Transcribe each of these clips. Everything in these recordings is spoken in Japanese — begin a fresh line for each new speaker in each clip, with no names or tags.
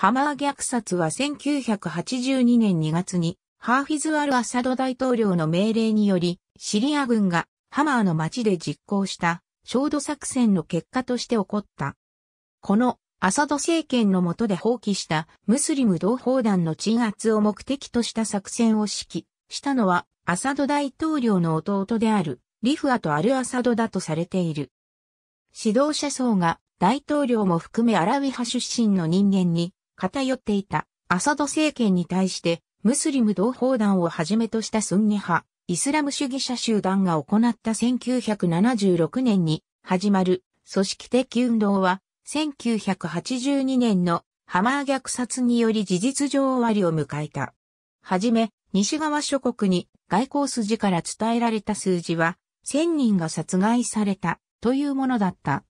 ハマー虐殺は1982年2月にハーフィズ・アル・アサド大統領の命令によりシリア軍がハマーの町で実行した焦土作戦の結果として起こった。このアサド政権の下で放棄したムスリム同胞団の鎮圧を目的とした作戦を指揮したのはアサド大統領の弟であるリフアとアル・アサドだとされている。指導者層が大統領も含めアラウィ派出身の人間に偏っていたアサド政権に対してムスリム同胞団をはじめとしたスンニ派、イスラム主義者集団が行った1976年に始まる組織的運動は1982年のハマー虐殺により事実上終わりを迎えた。はじめ、西側諸国に外交筋から伝えられた数字は、1000人が殺害されたというものだった。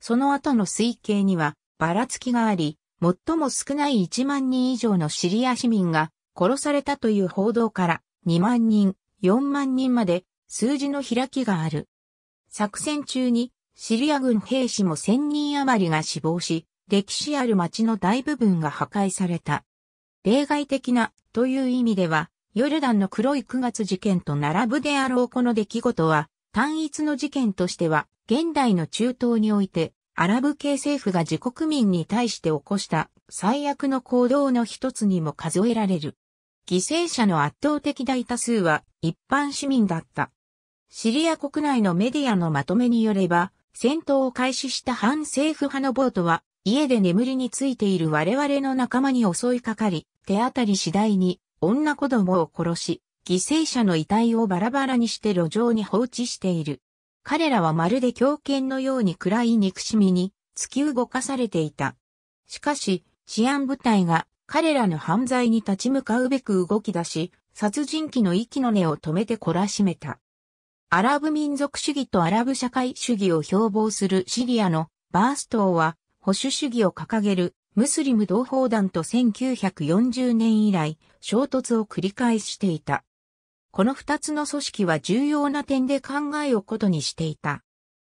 その後の推計にはばらつきがあり、最も少ない1万人以上のシリア市民が殺されたという報道から2万人、4万人まで数字の開きがある。作戦中にシリア軍兵士も1000人余りが死亡し、歴史ある町の大部分が破壊された。例外的なという意味では、ヨルダンの黒い9月事件と並ぶであろうこの出来事は、単一の事件としては、現代の中東においてアラブ系政府が自国民に対して起こした最悪の行動の一つにも数えられる。犠牲者の圧倒的大多数は一般市民だった。シリア国内のメディアのまとめによれば、戦闘を開始した反政府派のボートは、家で眠りについている我々の仲間に襲いかかり、手当たり次第に女子供を殺し、犠牲者の遺体をバラバラにして路上に放置している。彼らはまるで狂犬のように暗い憎しみに突き動かされていた。しかし、治安部隊が彼らの犯罪に立ち向かうべく動き出し、殺人鬼の息の根を止めて懲らしめた。アラブ民族主義とアラブ社会主義を標榜するシリアのバーストーは保守主義を掲げるムスリム同胞団と1940年以来衝突を繰り返していた。この二つの組織は重要な点で考えをことにしていた。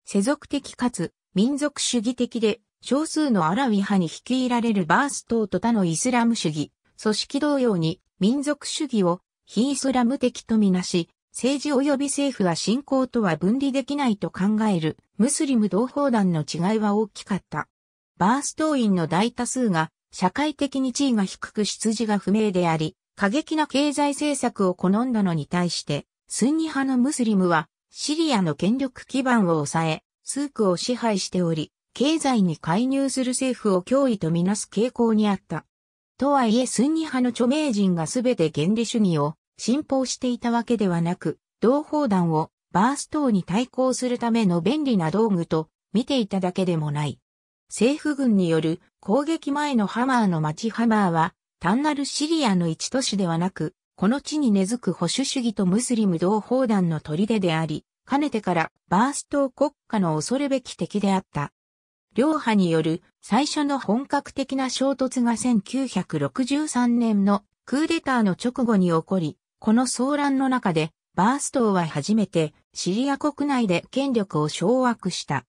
世俗的かつ民族主義的で少数のアラウィ派に率いられるバース党と他のイスラム主義、組織同様に民族主義を非イスラム的とみなし、政治及び政府は信仰とは分離できないと考えるムスリム同胞団の違いは大きかった。バース党員の大多数が社会的に地位が低く出自が不明であり、過激な経済政策を好んだのに対して、スンニ派のムスリムは、シリアの権力基盤を抑え、スークを支配しており、経済に介入する政府を脅威とみなす傾向にあった。とはいえスンニ派の著名人がすべて原理主義を信奉していたわけではなく、同胞団をバース等に対抗するための便利な道具と見ていただけでもない。政府軍による攻撃前のハマーの街ハマーは単なるシリアの一都市ではなく、この地に根付く保守主義とムスリム同胞団の砦であり、かねてからバースト国家の恐るべき敵であった。両派による最初の本格的な衝突が1963年のクーデターの直後に起こり、この騒乱の中でバーストは初めてシリア国内で権力を掌握した。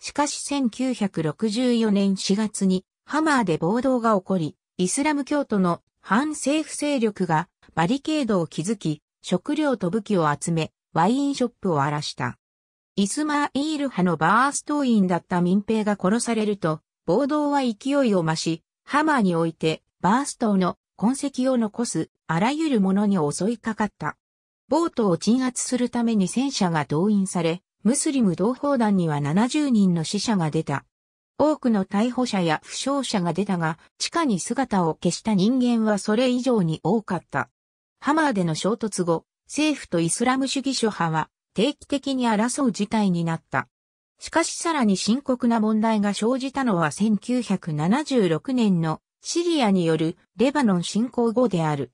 しかし1964年4月にハマーで暴動が起こり、イスラム教徒の反政府勢力がバリケードを築き、食料と武器を集め、ワインショップを荒らした。イスマイール派のバーストインだった民兵が殺されると、暴動は勢いを増し、ハマーにおいてバーストの痕跡を残すあらゆるものに襲いかかった。ボートを鎮圧するために戦車が動員され、ムスリム同胞団には70人の死者が出た。多くの逮捕者や負傷者が出たが、地下に姿を消した人間はそれ以上に多かった。ハマーでの衝突後、政府とイスラム主義諸派は定期的に争う事態になった。しかしさらに深刻な問題が生じたのは1976年のシリアによるレバノン侵攻後である。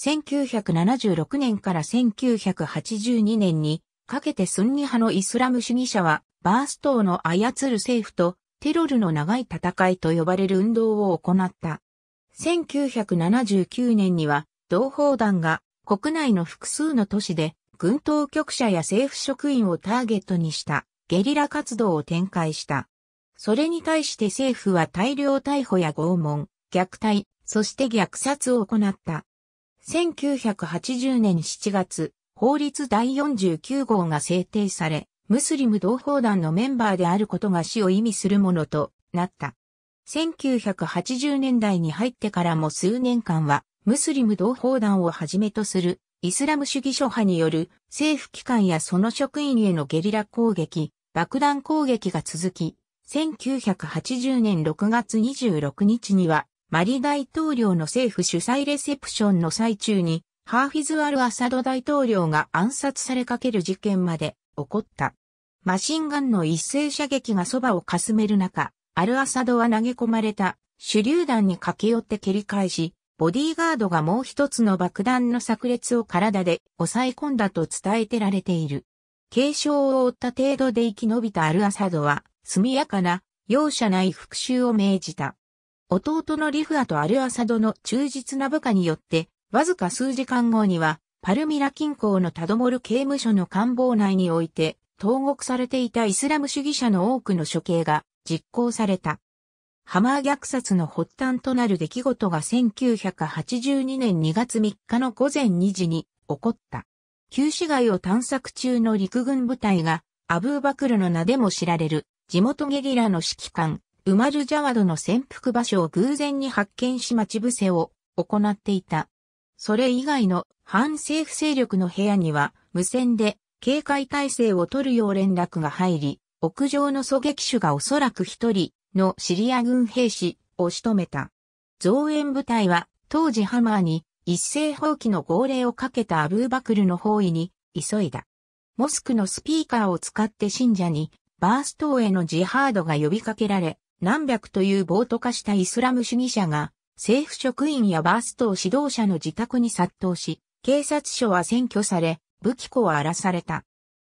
1976年から1982年にかけてスンニ派のイスラム主義者はバース島の操る政府とテロルの長い戦いと呼ばれる運動を行った。1979年には、同胞団が国内の複数の都市で軍当局者や政府職員をターゲットにしたゲリラ活動を展開した。それに対して政府は大量逮捕や拷問、虐待、そして虐殺を行った。1980年7月、法律第49号が制定され、ムスリム同胞団のメンバーであることが死を意味するものとなった。1980年代に入ってからも数年間は、ムスリム同胞団をはじめとするイスラム主義諸派による政府機関やその職員へのゲリラ攻撃、爆弾攻撃が続き、1980年6月26日には、マリ大統領の政府主催レセプションの最中に、ハーフィズ・アル・アサド大統領が暗殺されかける事件まで起こった。マシンガンの一斉射撃がそばをかすめる中、アルアサドは投げ込まれた手榴弾に駆け寄って蹴り返し、ボディーガードがもう一つの爆弾の炸裂を体で抑え込んだと伝えてられている。軽傷を負った程度で生き延びたアルアサドは、速やかな容赦ない復讐を命じた。弟のリフアとアルアサドの忠実な部下によって、わずか数時間後には、パルミラ近郊のタドモル刑務所の官房内において、投獄されていたイスラム主義者の多くの処刑が実行された。ハマー虐殺の発端となる出来事が1982年2月3日の午前2時に起こった。旧市街を探索中の陸軍部隊がアブーバクルの名でも知られる地元ゲリラの指揮官ウマル・ジャワドの潜伏場所を偶然に発見し待ち伏せを行っていた。それ以外の反政府勢力の部屋には無線で警戒態勢を取るよう連絡が入り、屋上の狙撃手がおそらく一人のシリア軍兵士を仕留めた。増援部隊は当時ハマーに一斉放棄の号令をかけたアブーバクルの包囲に急いだ。モスクのスピーカーを使って信者にバース島へのジハードが呼びかけられ、何百という暴徒化したイスラム主義者が政府職員やバース島指導者の自宅に殺到し、警察署は占拠され、武器庫は荒らされた。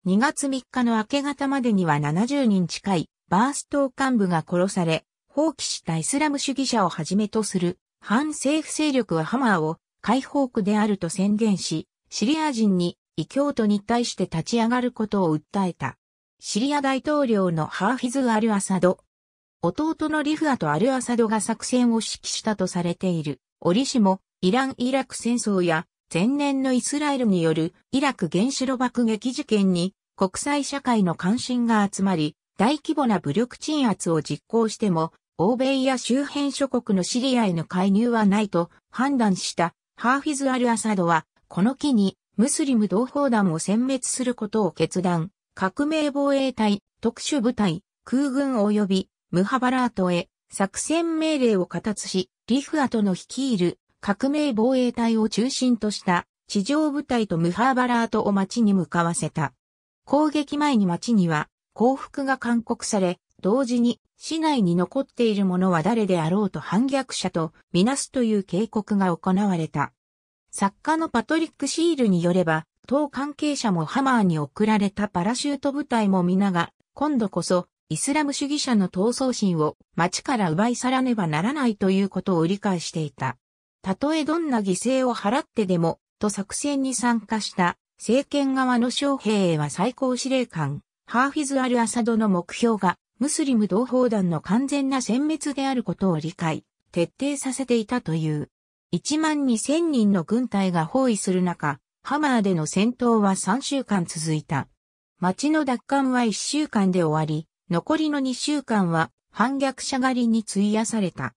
2月3日の明け方までには70人近いバース党幹部が殺され、放棄したイスラム主義者をはじめとする反政府勢力はハマーを解放区であると宣言し、シリア人に異教徒に対して立ち上がることを訴えた。シリア大統領のハーフィズ・アル・アサド。弟のリフアとアル・アサドが作戦を指揮したとされている。折しも、イラン・イラク戦争や前年のイスラエルによるイラク原子炉爆撃事件に国際社会の関心が集まり、大規模な武力鎮圧を実行しても、欧米や周辺諸国のシリアへの介入はないと判断したハーフィズ・アル・アサドは、この機にムスリム同胞団を殲滅することを決断、革命防衛隊、特殊部隊、空軍及びムハバラートへ作戦命令を形し、リフアとの率いる革命防衛隊を中心とした地上部隊とムハーバラートを町に向かわせた。攻撃前に町には降伏が勧告され、同時に市内に残っている者は誰であろうと反逆者とみなすという警告が行われた。作家のパトリック・シールによれば、党関係者もハマーに送られたパラシュート部隊も皆が、今度こそイスラム主義者の闘争心を町から奪い去らねばならないということを理解していた。たとえどんな犠牲を払ってでも、と作戦に参加した政権側の将兵は最高司令官、ハーフィズ・アル・アサドの目標が、ムスリム同胞団の完全な殲滅であることを理解、徹底させていたという。1万2000人の軍隊が包囲する中、ハマーでの戦闘は3週間続いた。町の奪還は1週間で終わり、残りの2週間は反逆者狩りに費やされた。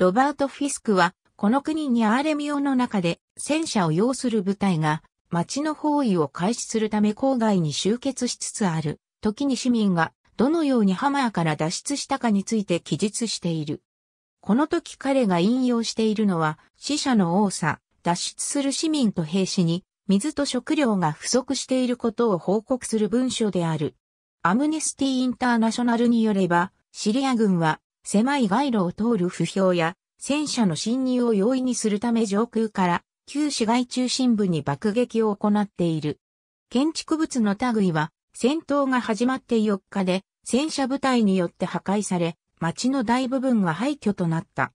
ロバート・フィスクはこの国にアーレミオの中で戦車を要する部隊が町の包囲を開始するため郊外に集結しつつある、時に市民がどのようにハマーから脱出したかについて記述している。この時彼が引用しているのは死者の多さ、脱出する市民と兵士に水と食料が不足していることを報告する文書である。アムネスティ・インターナショナルによれば、シリア軍は狭い街路を通る不評や戦車の侵入を容易にするため上空から旧市街中心部に爆撃を行っている。建築物の類は戦闘が始まって4日で戦車部隊によって破壊され、街の大部分が廃墟となった。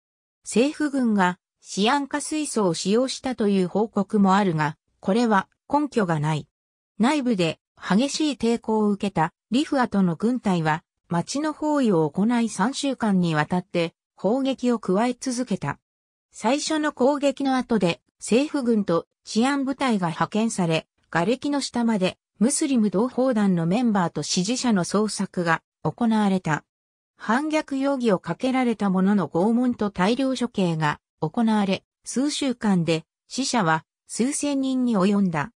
政府軍がシアン化水素を使用したという報告もあるが、これは根拠がない。内部で激しい抵抗を受けたリフアとの軍隊は、街の包囲を行い3週間にわたって攻撃を加え続けた。最初の攻撃の後で政府軍と治安部隊が派遣され、瓦礫の下までムスリム同胞団のメンバーと支持者の捜索が行われた。反逆容疑をかけられたものの拷問と大量処刑が行われ、数週間で死者は数千人に及んだ。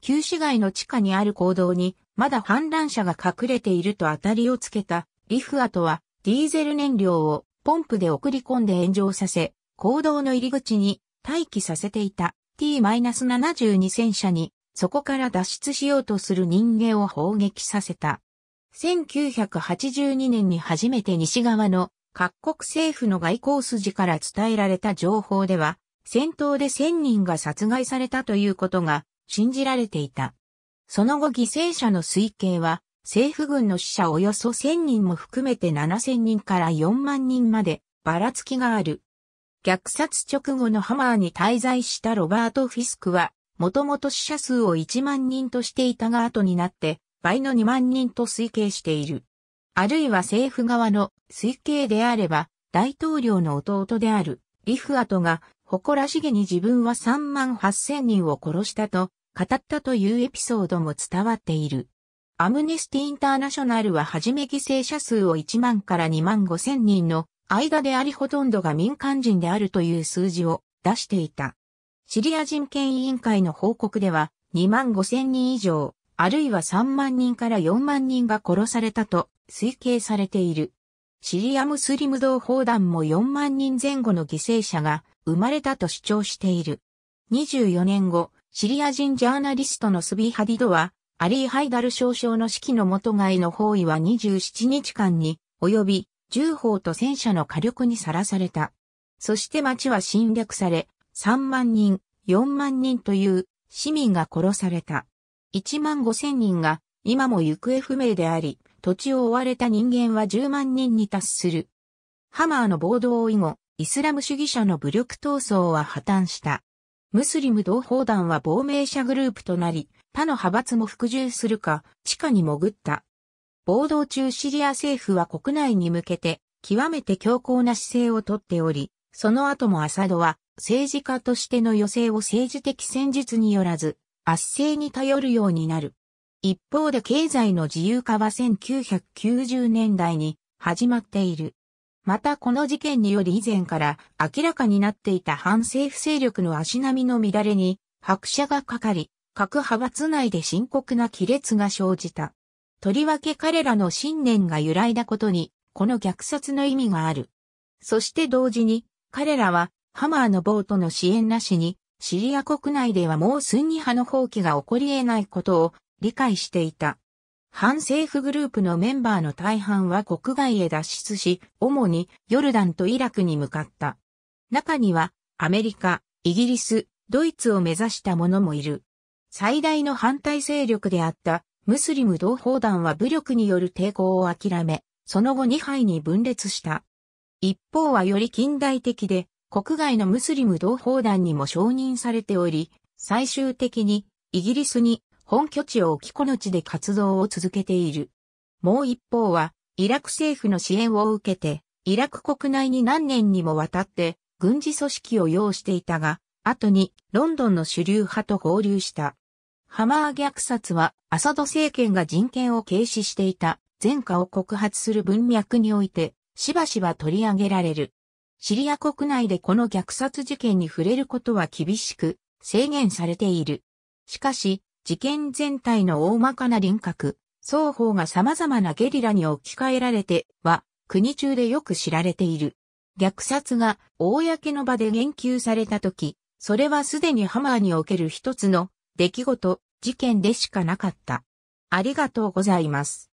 旧市街の地下にある行動にまだ反乱者が隠れていると当たりをつけたリフアとはディーゼル燃料をポンプで送り込んで炎上させ、坑道の入り口に待機させていた T-72 戦車にそこから脱出しようとする人間を砲撃させた。1982年に初めて西側の各国政府の外交筋から伝えられた情報では、戦闘で1000人が殺害されたということが信じられていた。その後犠牲者の推計は政府軍の死者およそ1000人も含めて7000人から4万人までばらつきがある。虐殺直後のハマーに滞在したロバート・フィスクは、もともと死者数を1万人としていたが後になって、倍の2万人と推計している。あるいは政府側の推計であれば、大統領の弟であるリフアトが誇らしげに自分は3万8千人を殺したと語ったというエピソードも伝わっている。アムネスティ・インターナショナルははじめ犠牲者数を1万から2万5千人の間でありほとんどが民間人であるという数字を出していた。シリア人権委員会の報告では2万5千人以上、あるいは3万人から4万人が殺されたと推計されている。シリアムスリム同胞団も4万人前後の犠牲者が生まれたと主張している。24年後、シリア人ジャーナリストのスビー・ハディドは、アリー・ハイダル少将の指揮の元外の包囲は27日間に及び銃砲と戦車の火力にさらされた。そして町は侵略され、3万人、4万人という市民が殺された。1万5千人が今も行方不明であり、土地を追われた人間は10万人に達する。ハマーの暴動以後、イスラム主義者の武力闘争は破綻した。ムスリム同胞団は亡命者グループとなり、他の派閥も服従するか、地下に潜った。暴動中シリア政府は国内に向けて、極めて強硬な姿勢をとっており、その後もアサドは、政治家としての余勢を政治的戦術によらず、圧政に頼るようになる。一方で経済の自由化は1990年代に始まっている。またこの事件により以前から明らかになっていた反政府勢力の足並みの乱れに拍車がかかり、各派閥内で深刻な亀裂が生じた。とりわけ彼らの信念が揺らいだことに、この虐殺の意味がある。そして同時に、彼らは、ハマーのボートの支援なしに、シリア国内ではもうスンニ派の放棄が起こり得ないことを理解していた。反政府グループのメンバーの大半は国外へ脱出し、主にヨルダンとイラクに向かった。中には、アメリカ、イギリス、ドイツを目指した者もいる。最大の反対勢力であったムスリム同胞団は武力による抵抗を諦め、その後2敗に分裂した。一方はより近代的で、国外のムスリム同胞団にも承認されており、最終的にイギリスに本拠地を置きこの地で活動を続けている。もう一方は、イラク政府の支援を受けて、イラク国内に何年にもわたって軍事組織を要していたが、後にロンドンの主流派と合流した。ハマー虐殺は、アサド政権が人権を軽視していた前科を告発する文脈において、しばしば取り上げられる。シリア国内でこの虐殺事件に触れることは厳しく制限されている。しかし、事件全体の大まかな輪郭、双方が様々なゲリラに置き換えられては、国中でよく知られている。虐殺が公の場で言及された時、それはすでにハマーにおける一つの出来事、事件でしかなかった。ありがとうございます。